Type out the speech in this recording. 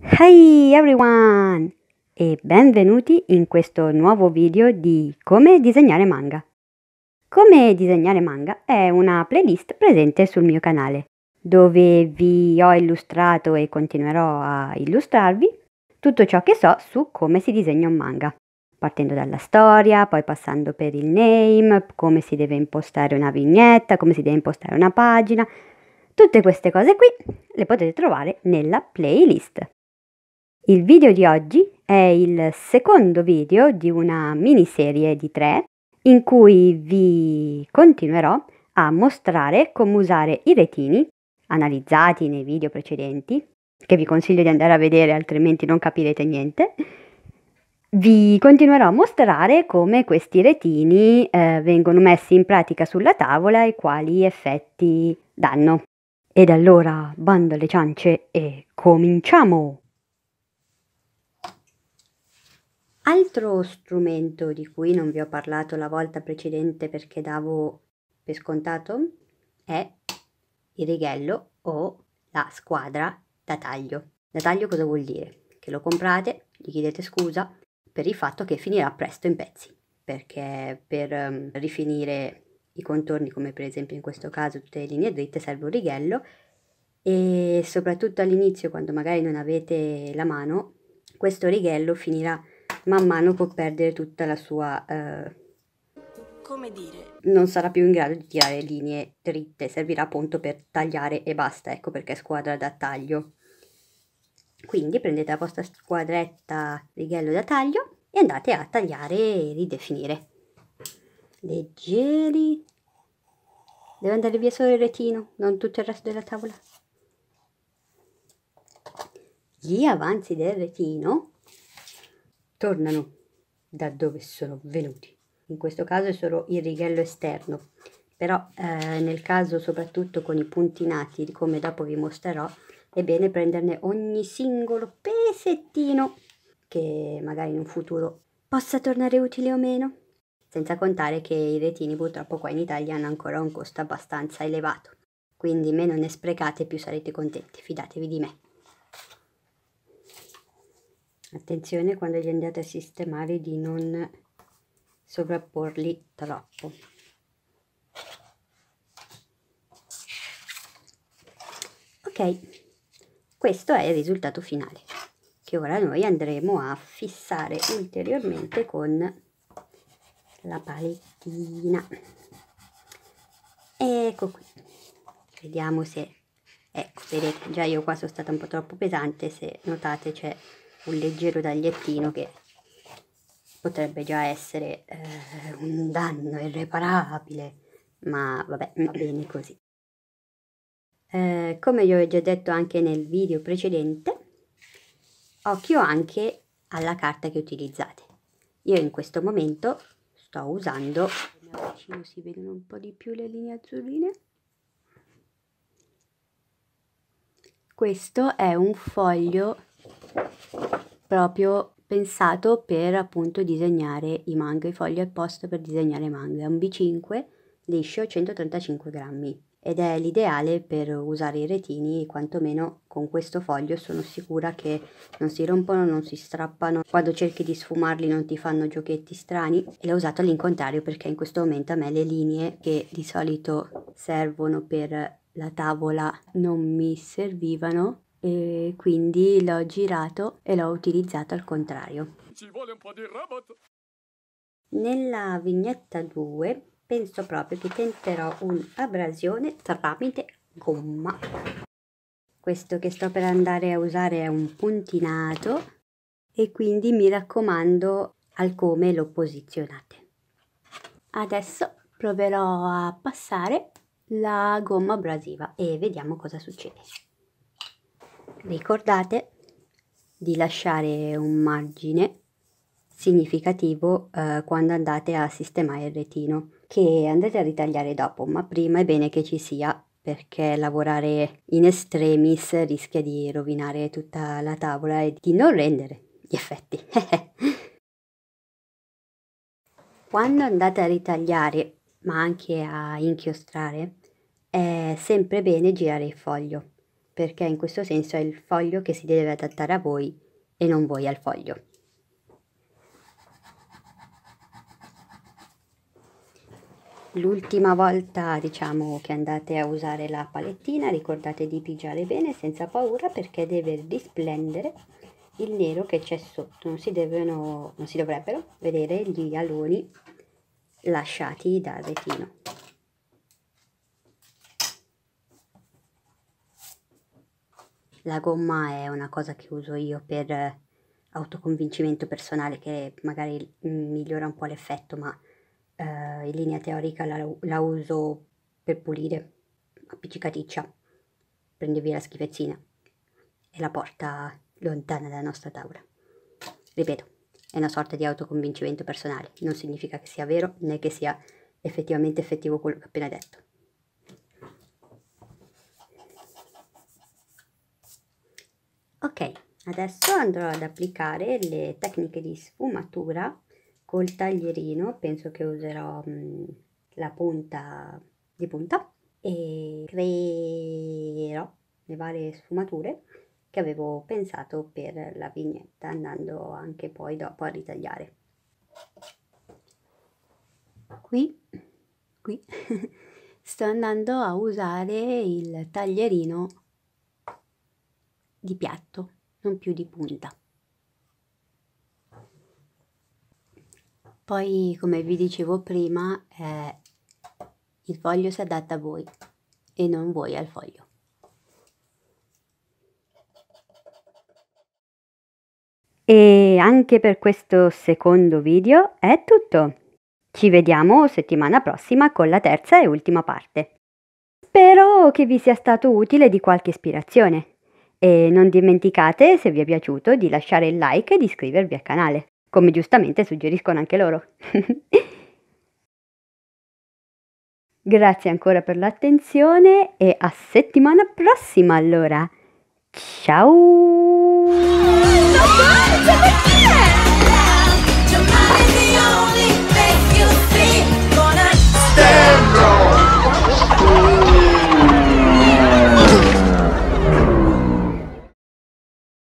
Hi everyone! E benvenuti in questo nuovo video di Come disegnare manga. Come disegnare manga è una playlist presente sul mio canale, dove vi ho illustrato e continuerò a illustrarvi tutto ciò che so su come si disegna un manga, partendo dalla storia, poi passando per il name, come si deve impostare una vignetta, come si deve impostare una pagina. Tutte queste cose qui le potete trovare nella playlist. Il video di oggi è il secondo video di una miniserie di tre in cui vi continuerò a mostrare come usare i retini analizzati nei video precedenti, che vi consiglio di andare a vedere altrimenti non capirete niente. Vi continuerò a mostrare come questi retini eh, vengono messi in pratica sulla tavola e quali effetti danno. Ed allora, bando alle ciance e cominciamo! Altro strumento di cui non vi ho parlato la volta precedente perché davo per scontato è il righello o la squadra da taglio. Da taglio cosa vuol dire? Che lo comprate, gli chiedete scusa per il fatto che finirà presto in pezzi, perché per um, rifinire i contorni, come per esempio in questo caso tutte le linee dritte, serve un righello e soprattutto all'inizio quando magari non avete la mano, questo righello finirà man mano può perdere tutta la sua... Eh, come dire? Non sarà più in grado di tirare linee dritte, servirà appunto per tagliare e basta, ecco perché è squadra da taglio. Quindi prendete la vostra squadretta righello da taglio e andate a tagliare e ridefinire. Leggeri. Deve andare via solo il retino, non tutto il resto della tavola. Gli avanzi del retino tornano da dove sono venuti. In questo caso è solo il righello esterno, però eh, nel caso soprattutto con i punti nati, come dopo vi mostrerò, è bene prenderne ogni singolo pesettino che magari in un futuro possa tornare utile o meno. Senza contare che i retini purtroppo qua in Italia hanno ancora un costo abbastanza elevato. Quindi meno ne sprecate più sarete contenti, fidatevi di me attenzione quando li andate a sistemare di non sovrapporli troppo ok questo è il risultato finale che ora noi andremo a fissare ulteriormente con la palettina ecco qui vediamo se ecco vedete già io qua sono stata un po' troppo pesante se notate c'è un leggero tagliettino che potrebbe già essere eh, un danno irreparabile, ma vabbè, va bene così. Eh, come vi ho già detto anche nel video precedente, occhio anche alla carta che utilizzate. Io in questo momento sto usando, vicino si vedono un po' di più le linee azzurrine, questo è un foglio proprio pensato per appunto disegnare i manga, i fogli al posto per disegnare manga. È un B5 liscio 135 grammi ed è l'ideale per usare i retini, quantomeno con questo foglio sono sicura che non si rompono, non si strappano, quando cerchi di sfumarli non ti fanno giochetti strani l'ho usato all'incontrario perché in questo momento a me le linee che di solito servono per la tavola non mi servivano e quindi l'ho girato e l'ho utilizzato al contrario. Ci vuole un po' di robot! Nella vignetta 2 penso proprio che tenterò un'abrasione tramite gomma. Questo che sto per andare a usare è un puntinato e quindi mi raccomando al come lo posizionate. Adesso proverò a passare la gomma abrasiva e vediamo cosa succede ricordate di lasciare un margine significativo eh, quando andate a sistemare il retino che andate a ritagliare dopo ma prima è bene che ci sia perché lavorare in estremis rischia di rovinare tutta la tavola e di non rendere gli effetti quando andate a ritagliare ma anche a inchiostrare è sempre bene girare il foglio perché in questo senso è il foglio che si deve adattare a voi e non voi al foglio. L'ultima volta diciamo che andate a usare la palettina ricordate di pigiare bene senza paura perché deve risplendere il nero che c'è sotto, non si, devono, non si dovrebbero vedere gli aloni lasciati dal retino. La gomma è una cosa che uso io per eh, autoconvincimento personale che magari mm, migliora un po' l'effetto, ma eh, in linea teorica la, la uso per pulire, appiccicaticcia, prende via la schifezzina e la porta lontana dalla nostra tavola. Ripeto, è una sorta di autoconvincimento personale, non significa che sia vero né che sia effettivamente effettivo quello che ho appena detto. ok adesso andrò ad applicare le tecniche di sfumatura col taglierino penso che userò mh, mm, la punta di punta e creerò le varie sfumature che avevo pensato per la vignetta andando anche poi dopo a ritagliare qui qui sto andando a usare il taglierino di piatto, non più di punta. Poi, come vi dicevo prima, eh, il foglio si adatta a voi e non voi al foglio. E anche per questo secondo video è tutto. Ci vediamo settimana prossima con la terza e ultima parte. Spero che vi sia stato utile di qualche ispirazione. E non dimenticate, se vi è piaciuto, di lasciare il like e di iscrivervi al canale, come giustamente suggeriscono anche loro. Grazie ancora per l'attenzione e a settimana prossima allora. Ciao!